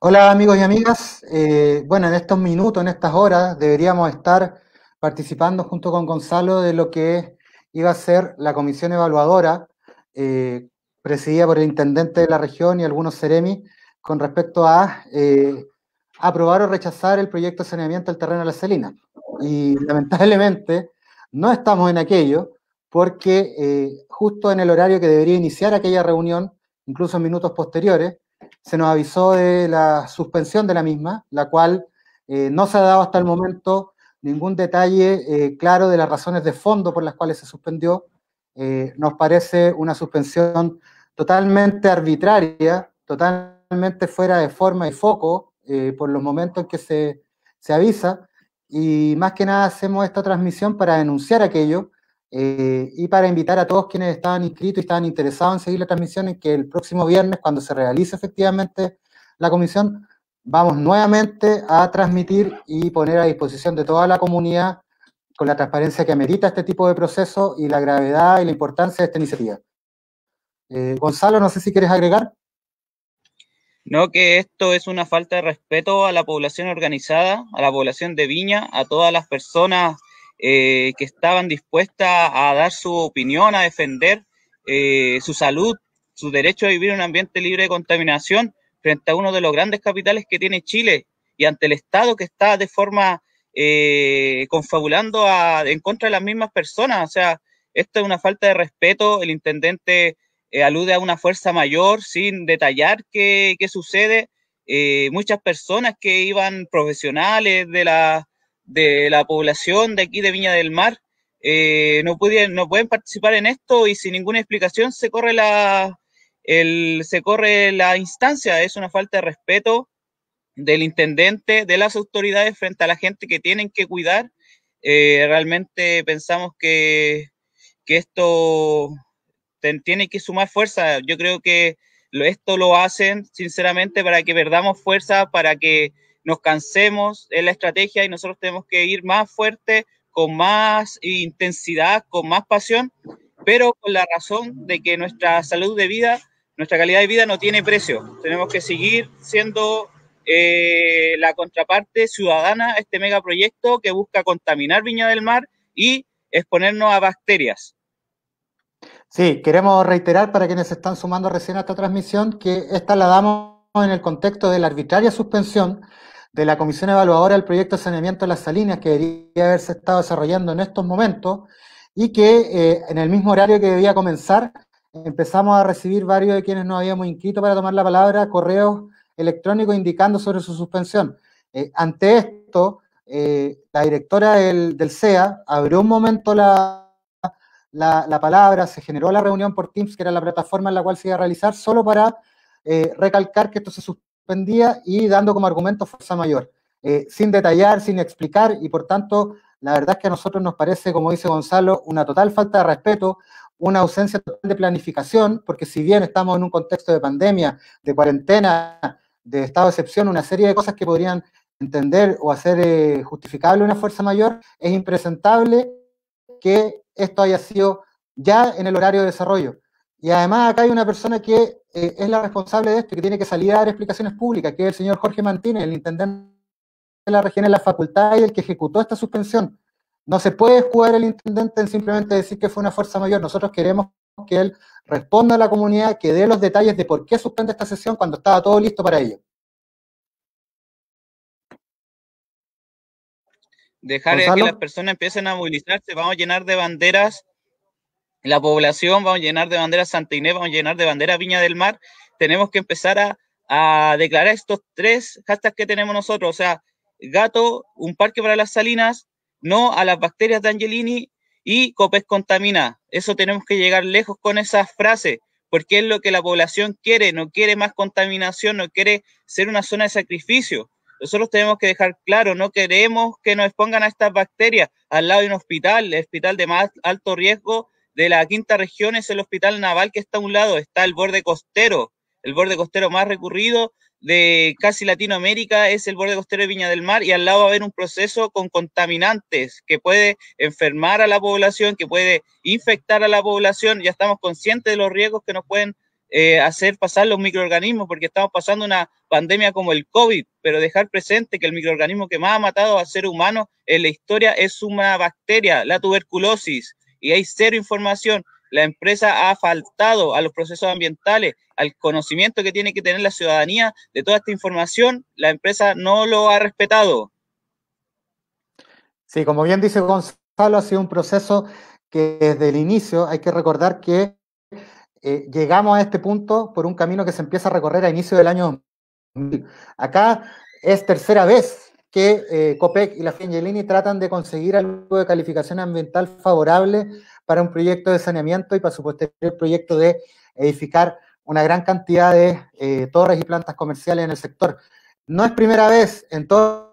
Hola amigos y amigas. Eh, bueno, en estos minutos, en estas horas, deberíamos estar participando junto con Gonzalo de lo que iba a ser la comisión evaluadora eh, presidida por el intendente de la región y algunos seremi con respecto a eh, aprobar o rechazar el proyecto de saneamiento del terreno de la Selina. Y lamentablemente no estamos en aquello porque justo en el horario que debería iniciar aquella reunión, incluso en minutos posteriores, se nos avisó de la suspensión de la misma, la cual eh, no se ha dado hasta el momento ningún detalle eh, claro de las razones de fondo por las cuales se suspendió. Eh, nos parece una suspensión totalmente arbitraria, totalmente fuera de forma y foco por los momentos en que se, se avisa. Y más que nada hacemos esta transmisión para denunciar aquello eh, y para invitar a todos quienes estaban inscritos y estaban interesados en seguir la transmisión, en que el próximo viernes, cuando se realice efectivamente la comisión, vamos nuevamente a transmitir y poner a disposición de toda la comunidad con la transparencia que amerita este tipo de proceso y la gravedad y la importancia de esta iniciativa. Eh, Gonzalo, no sé si quieres agregar. No, que esto es una falta de respeto a la población organizada, a la población de Viña, a todas las personas eh, que estaban dispuestas a dar su opinión, a defender eh, su salud, su derecho a vivir en un ambiente libre de contaminación frente a uno de los grandes capitales que tiene Chile y ante el Estado que está de forma eh, confabulando en contra de las mismas personas. O sea, esto es una falta de respeto. El intendente alude a una fuerza mayor sin detallar qué, sucede. muchas personas que iban profesionales de la de la población de aquí de Viña del Mar eh, no, no pueden participar en esto y sin ninguna explicación se corre la, el, se corre la instancia. Es una falta de respeto del intendente, de las autoridades frente a la gente que tienen que cuidar. Eh, realmente pensamos que, que esto tiene que sumar fuerza. Yo creo que esto lo hacen sinceramente para que perdamos fuerza, para que nos cansemos en la estrategia y nosotros tenemos que ir más fuerte, con más intensidad, con más pasión, pero con la razón de que nuestra salud de vida, nuestra calidad de vida no tiene precio. Tenemos que seguir siendo eh, la contraparte ciudadana a este megaproyecto que busca contaminar Viña del Mar y exponernos a bacterias. Sí, queremos reiterar para quienes están sumando recién a esta transmisión que esta la damos en el contexto de la arbitraria suspensión de la Comisión Evaluadora del Proyecto de Saneamiento de las Salinas, que debería haberse estado desarrollando en estos momentos, y que eh, en el mismo horario que debía comenzar, empezamos a recibir varios de quienes no habíamos inscrito para tomar la palabra, correos electrónicos indicando sobre su suspensión. Eh, ante esto, eh, la directora del, CEA abrió un momento la, la, la, palabra, se generó la reunión por Teams, que era la plataforma en la cual se iba a realizar, solo para recalcar que esto se suspende y dando como argumento fuerza mayor, eh, sin detallar, sin explicar y por tanto la verdad es que a nosotros nos parece, como dice Gonzalo, una total falta de respeto, una ausencia total de planificación, porque si bien estamos en un contexto de pandemia, de cuarentena, de estado de excepción, una serie de cosas que podrían entender o hacer eh, justificable una fuerza mayor, es impresentable que esto haya sido ya en el horario de desarrollo. Y además acá hay una persona que eh, es la responsable de esto y que tiene que salir a dar explicaciones públicas, que es el señor Jorge Mantine, el intendente de la región de la facultad y el que ejecutó esta suspensión. No se puede escudar el intendente en simplemente decir que fue una fuerza mayor. Nosotros queremos que él responda a la comunidad, que dé los detalles de por qué suspende esta sesión cuando estaba todo listo para ello. Dejar que las personas empiecen a movilizarse, vamos a llenar de banderas la población, vamos a llenar de bandera Santa Inés, vamos a llenar de bandera Viña del Mar, tenemos que empezar a, declarar estos tres hashtags que tenemos nosotros, o sea, gato, un parque para las salinas, no a las bacterias de Angelini y Copes contamina. Eso tenemos que llegar lejos con esas frases, porque es lo que la población quiere, no quiere más contaminación, no quiere ser una zona de sacrificio. Nosotros tenemos que dejar claro, no queremos que nos expongan a estas bacterias al lado de un hospital, el hospital de más alto riesgo de la quinta región es el hospital naval que está a un lado, está el borde costero, el borde costero más recurrido de casi Latinoamérica es el borde costero de Viña del Mar y al lado va a haber un proceso con contaminantes que puede enfermar a la población, que puede infectar a la población. Ya estamos conscientes de los riesgos que nos pueden eh, hacer pasar los microorganismos porque estamos pasando una pandemia como el COVID, pero dejar presente que el microorganismo que más ha matado a ser humano en la historia es una bacteria, la tuberculosis y hay cero información. La empresa ha faltado a los procesos ambientales, al conocimiento que tiene que tener la ciudadanía de toda esta información. La empresa no lo ha respetado. Sí, como bien dice Gonzalo, ha sido un proceso que desde el inicio hay que recordar que eh, llegamos a este punto por un camino que se empieza a recorrer a inicio del año Acá es tercera vez que eh, COPEC y la Fingelini tratan de conseguir algo de calificación ambiental favorable para un proyecto de saneamiento y para su posterior proyecto de edificar una gran cantidad de eh, torres y plantas comerciales en el sector. No es primera vez, en todas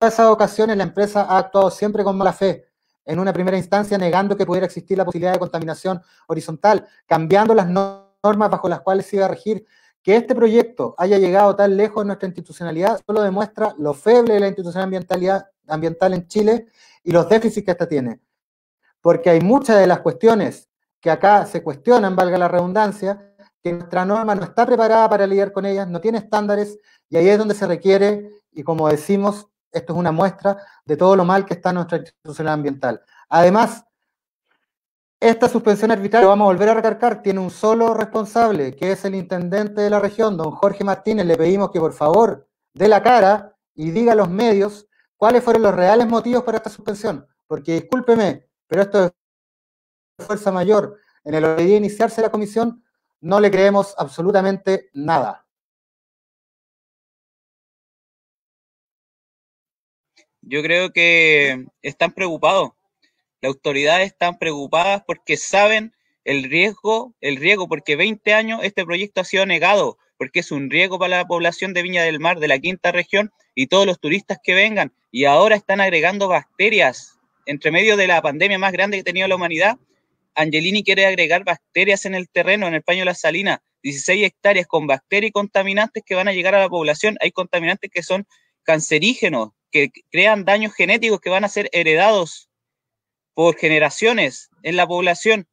esas ocasiones la empresa ha actuado siempre con mala fe, en una primera instancia negando que pudiera existir la posibilidad de contaminación horizontal, cambiando las normas bajo las cuales se iba a regir que este proyecto haya llegado tan lejos en nuestra institucionalidad solo demuestra lo feble de la institución ambiental en Chile y los déficits que esta tiene. Porque hay muchas de las cuestiones que acá se cuestionan, valga la redundancia, que nuestra norma no está preparada para lidiar con ellas, no tiene estándares, y ahí es donde se requiere, y como decimos, esto es una muestra de todo lo mal que está nuestra institucionalidad ambiental. Además, esta suspensión arbitraria, vamos a volver a recargar, tiene un solo responsable, que es el intendente de la región, don Jorge Martínez. Le pedimos que por favor dé la cara y diga a los medios cuáles fueron los reales motivos para esta suspensión. Porque discúlpeme, pero esto es fuerza mayor. En el día de iniciarse la comisión, no le creemos absolutamente nada. Yo creo que están preocupados las autoridades están preocupadas porque saben el riesgo, el riesgo porque 20 años este proyecto ha sido negado, porque es un riesgo para la población de Viña del Mar, de la quinta región y todos los turistas que vengan. Y ahora están agregando bacterias. Entre medio de la pandemia más grande que ha tenido la humanidad, Angelini quiere agregar bacterias en el terreno, en el paño de la salina. 16 hectáreas con bacterias y contaminantes que van a llegar a la población. Hay contaminantes que son cancerígenos, que crean daños genéticos que van a ser heredados por generaciones en la población.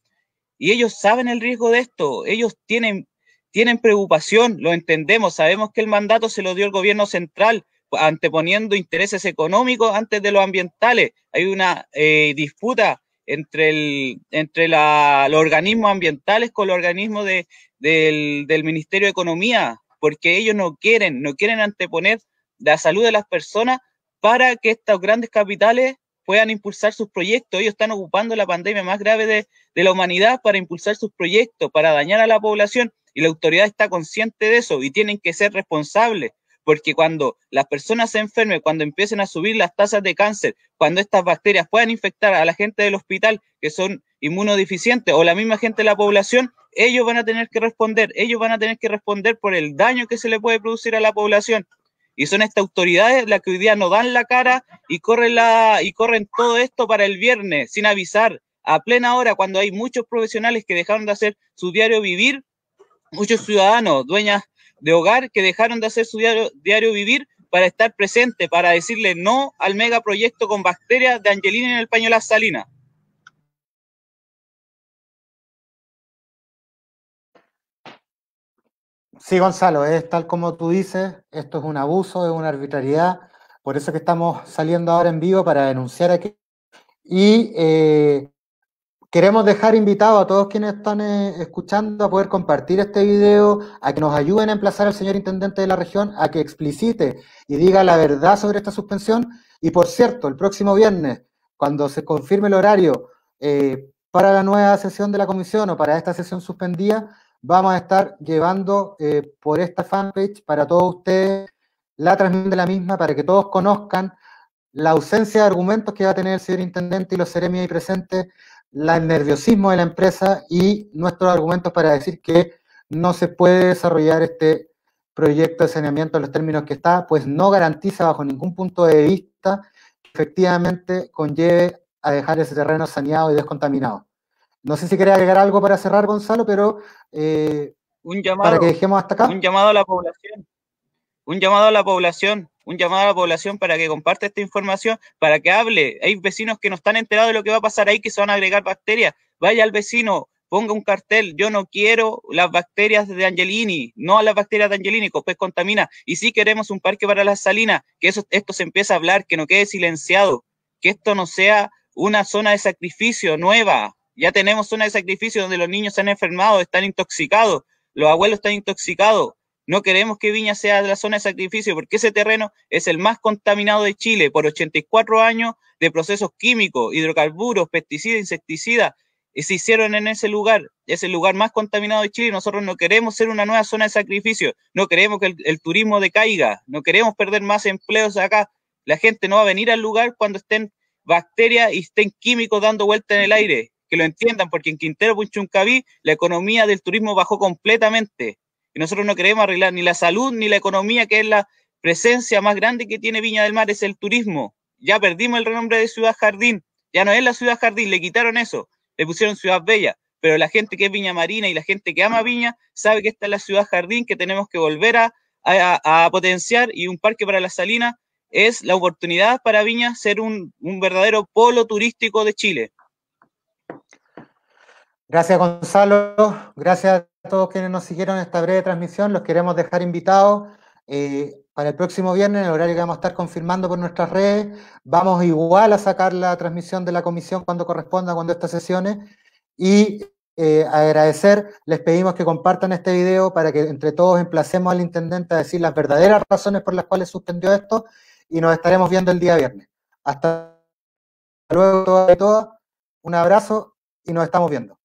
Y ellos saben el riesgo de esto, ellos tienen, tienen preocupación, lo entendemos, sabemos que el mandato se lo dio el gobierno central, anteponiendo intereses económicos antes de los ambientales. Hay una eh, disputa entre, el, entre los organismos ambientales con los organismos del, Ministerio de Economía, porque ellos no quieren, no quieren anteponer la salud de las personas para que estos grandes capitales puedan impulsar sus proyectos. Ellos están ocupando la pandemia más grave de, de, la humanidad para impulsar sus proyectos, para dañar a la población y la autoridad está consciente de eso y tienen que ser responsables. Porque cuando las personas se enfermen, cuando empiecen a subir las tasas de cáncer, cuando estas bacterias puedan infectar a la gente del hospital que son inmunodeficientes o la misma gente de la población, ellos van a tener que responder, ellos van a tener que responder por el daño que se le puede producir a la población. Y son estas autoridades las que hoy día no dan la cara y corren, la, y corren todo esto para el viernes sin avisar a plena hora cuando hay muchos profesionales que dejaron de hacer su diario vivir, muchos ciudadanos, dueñas de hogar que dejaron de hacer su diario, diario vivir para estar presente, para decirle no al megaproyecto con bacterias de Angelina en el pañuelo Salina. Sí, Gonzalo, es tal como tú dices, esto es un abuso, es una arbitrariedad, por eso que estamos saliendo ahora en vivo para denunciar aquí. Y eh, queremos dejar invitado a todos quienes están eh, escuchando a poder compartir este video, a que nos ayuden a emplazar al señor intendente de la región a que explicite y diga la verdad sobre esta suspensión. Y por cierto, el próximo viernes, cuando se confirme el horario eh, para la nueva sesión de la comisión o para esta sesión suspendida, vamos a estar llevando eh, por esta fanpage para todos ustedes la transmisión de la misma, para que todos conozcan la ausencia de argumentos que va a tener el señor intendente y los seremios ahí presentes, la, el nerviosismo de la empresa y nuestros argumentos para decir que no se puede desarrollar este proyecto de saneamiento en los términos que está, pues no garantiza bajo ningún punto de vista que efectivamente conlleve a dejar ese terreno saneado y descontaminado. No sé si quería agregar algo para cerrar, Gonzalo, pero eh, un llamado, para que dejemos hasta acá. Un llamado a la población. Un llamado a la población. Un llamado a la población para que comparte esta información, para que hable. Hay vecinos que no están enterados de lo que va a pasar ahí, que se van a agregar bacterias. Vaya al vecino, ponga un cartel, yo no quiero las bacterias de Angelini, no a las bacterias de Angelini, pues contamina, y sí queremos un parque para las salinas, que eso, esto se empiece a hablar, que no quede silenciado, que esto no sea una zona de sacrificio nueva, ya tenemos zona de sacrificio donde los niños se han enfermado, están intoxicados, los abuelos están intoxicados. No queremos que Viña sea la zona de sacrificio porque ese terreno es el más contaminado de Chile por 84 años de procesos químicos, hidrocarburos, pesticidas, insecticidas, y se hicieron en ese lugar. Es el lugar más contaminado de Chile. Nosotros no queremos ser una nueva zona de sacrificio. No queremos que el, turismo decaiga. No queremos perder más empleos acá. La gente no va a venir al lugar cuando estén bacterias y estén químicos dando vuelta en el aire que lo entiendan, porque en Quintero, Punchuncaví, la economía del turismo bajó completamente. Y nosotros no queremos arreglar ni la salud ni la economía, que es la presencia más grande que tiene Viña del Mar, es el turismo. Ya perdimos el renombre de Ciudad Jardín, ya no es la Ciudad Jardín, le quitaron eso, le pusieron Ciudad Bella. Pero la gente que es Viña Marina y la gente que ama Viña sabe que esta es la Ciudad Jardín, que tenemos que volver a, potenciar y un parque para la salina es la oportunidad para Viña ser un verdadero polo turístico de Chile. Gracias Gonzalo, gracias a todos quienes nos siguieron esta breve transmisión, los queremos dejar invitados eh, para el próximo viernes, en el horario que vamos a estar confirmando por nuestras redes, vamos igual a sacar la transmisión de la comisión cuando corresponda, cuando estas sesiones, y eh, agradecer, les pedimos que compartan este video para que entre todos emplacemos al intendente a decir las verdaderas razones por las cuales suspendió esto y nos estaremos viendo el día viernes. Hasta luego, de todas. Un abrazo y nos estamos viendo.